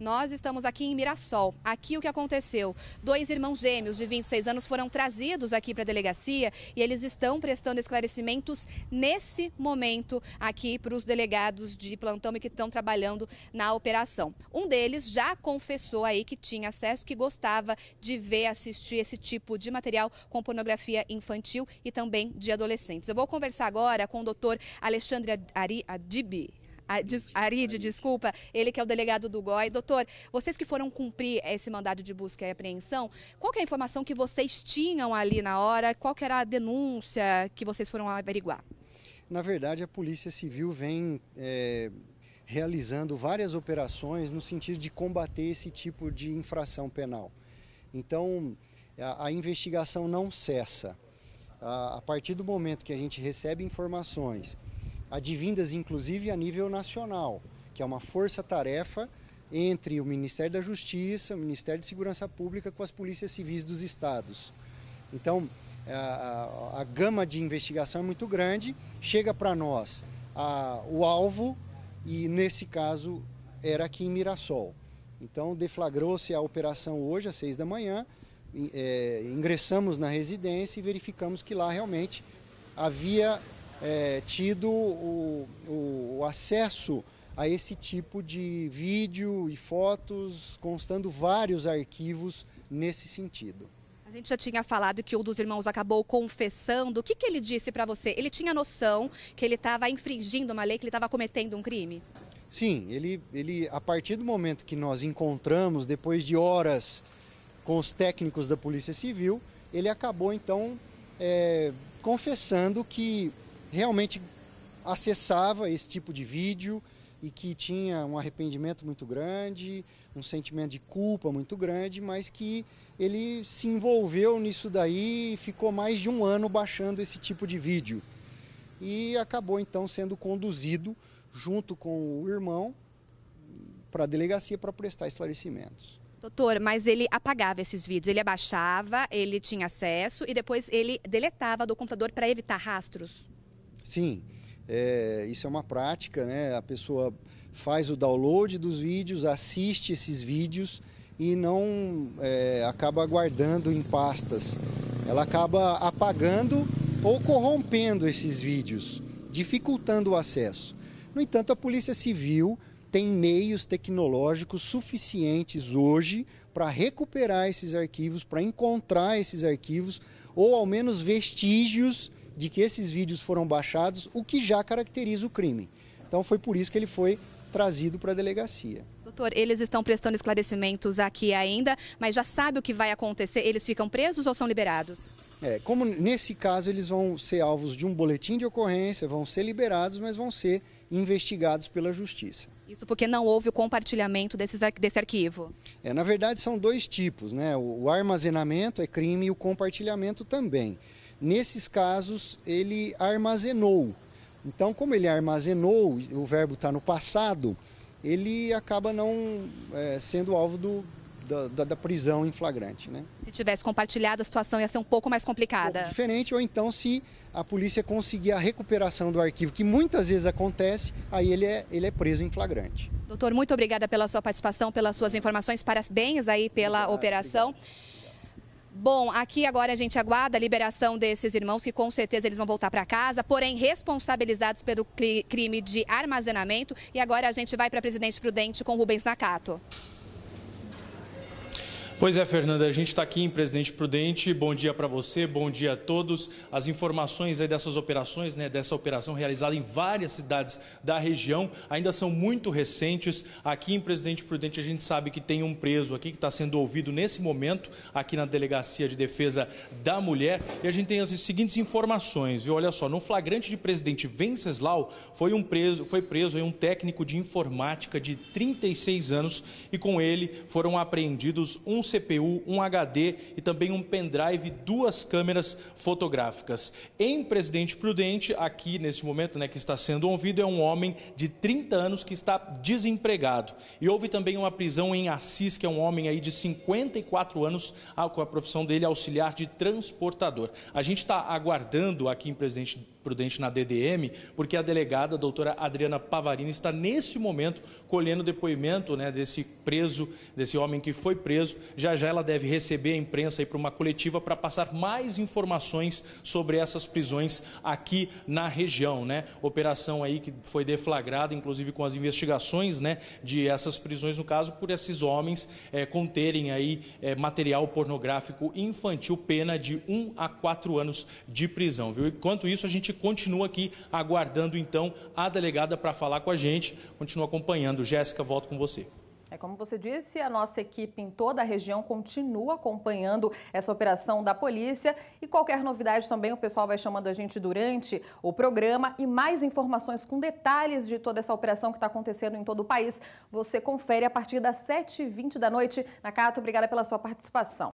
Nós estamos aqui em Mirassol. Aqui o que aconteceu? Dois irmãos gêmeos de 26 anos foram trazidos aqui para a delegacia e eles estão prestando esclarecimentos nesse momento aqui para os delegados de plantão e que estão trabalhando na operação. Um deles já confessou aí que tinha acesso, que gostava de ver, assistir esse tipo de material com pornografia infantil e também de adolescentes. Eu vou conversar agora com o doutor Alexandre Adibi. Ah, Aride, desculpa, ele que é o delegado do GOI. Doutor, vocês que foram cumprir esse mandado de busca e apreensão, qual é a informação que vocês tinham ali na hora? Qual era a denúncia que vocês foram averiguar? Na verdade, a Polícia Civil vem é, realizando várias operações no sentido de combater esse tipo de infração penal. Então, a, a investigação não cessa. A, a partir do momento que a gente recebe informações advindas inclusive a nível nacional, que é uma força-tarefa entre o Ministério da Justiça, o Ministério de Segurança Pública com as polícias civis dos estados. Então, a, a, a gama de investigação é muito grande, chega para nós a, o alvo, e nesse caso era aqui em Mirassol. Então, deflagrou-se a operação hoje, às seis da manhã, e, é, ingressamos na residência e verificamos que lá realmente havia é, tido o, o acesso a esse tipo de vídeo e fotos, constando vários arquivos nesse sentido. A gente já tinha falado que um dos irmãos acabou confessando. O que, que ele disse para você? Ele tinha noção que ele estava infringindo uma lei, que ele estava cometendo um crime? Sim, ele, ele, a partir do momento que nós encontramos, depois de horas com os técnicos da Polícia Civil, ele acabou então é, confessando que realmente acessava esse tipo de vídeo e que tinha um arrependimento muito grande, um sentimento de culpa muito grande, mas que ele se envolveu nisso daí e ficou mais de um ano baixando esse tipo de vídeo. E acabou então sendo conduzido junto com o irmão para a delegacia para prestar esclarecimentos. Doutor, mas ele apagava esses vídeos, ele abaixava, ele tinha acesso e depois ele deletava do computador para evitar rastros? Sim, é, isso é uma prática, né? A pessoa faz o download dos vídeos, assiste esses vídeos e não é, acaba guardando em pastas. Ela acaba apagando ou corrompendo esses vídeos, dificultando o acesso. No entanto, a Polícia Civil tem meios tecnológicos suficientes hoje para recuperar esses arquivos, para encontrar esses arquivos ou ao menos vestígios de que esses vídeos foram baixados, o que já caracteriza o crime. Então foi por isso que ele foi trazido para a delegacia. Doutor, eles estão prestando esclarecimentos aqui ainda, mas já sabe o que vai acontecer? Eles ficam presos ou são liberados? É, como nesse caso eles vão ser alvos de um boletim de ocorrência, vão ser liberados, mas vão ser investigados pela justiça. Isso porque não houve o compartilhamento desses, desse arquivo. É, na verdade são dois tipos, né? o, o armazenamento é crime e o compartilhamento também. Nesses casos, ele armazenou. Então, como ele armazenou, o verbo está no passado, ele acaba não é, sendo alvo do, da, da, da, prisão em flagrante. Né? Se tivesse compartilhado, a situação ia ser um pouco mais complicada. diferente, ou então se a polícia conseguir a recuperação do arquivo, que muitas vezes acontece, aí ele é, ele é preso em flagrante. Doutor, muito obrigada pela sua participação, pelas suas informações, parabéns aí pela obrigado, operação. Obrigado. Bom, aqui agora a gente aguarda a liberação desses irmãos, que com certeza eles vão voltar para casa, porém responsabilizados pelo crime de armazenamento. E agora a gente vai para Presidente Prudente com Rubens Nakato. Pois é, Fernanda, a gente está aqui em Presidente Prudente. Bom dia para você, bom dia a todos. As informações dessas operações, né, dessa operação realizada em várias cidades da região, ainda são muito recentes. Aqui em Presidente Prudente, a gente sabe que tem um preso aqui que está sendo ouvido nesse momento, aqui na Delegacia de Defesa da Mulher. E a gente tem as seguintes informações, viu? Olha só, no flagrante de Presidente Venceslau, foi, um preso, foi preso um técnico de informática de 36 anos e com ele foram apreendidos um CPU, um HD e também um pendrive, duas câmeras fotográficas. Em Presidente Prudente, aqui neste momento né, que está sendo ouvido, é um homem de 30 anos que está desempregado. E houve também uma prisão em Assis, que é um homem aí de 54 anos, com a profissão dele auxiliar de transportador. A gente está aguardando aqui em Presidente Prudente na DDM, porque a delegada, a doutora Adriana Pavarini, está nesse momento colhendo depoimento né, desse preso, desse homem que foi preso, já já ela deve receber a imprensa aí para uma coletiva para passar mais informações sobre essas prisões aqui na região, né? Operação aí que foi deflagrada, inclusive com as investigações, né, de essas prisões no caso por esses homens é, conterem aí é, material pornográfico infantil, pena de 1 a 4 anos de prisão, viu? Enquanto isso a gente continua aqui aguardando então a delegada para falar com a gente, continua acompanhando. Jéssica, volto com você. É como você disse, a nossa equipe em toda a região continua acompanhando essa operação da polícia e qualquer novidade também o pessoal vai chamando a gente durante o programa e mais informações com detalhes de toda essa operação que está acontecendo em todo o país, você confere a partir das 7h20 da noite. Nakato, obrigada pela sua participação.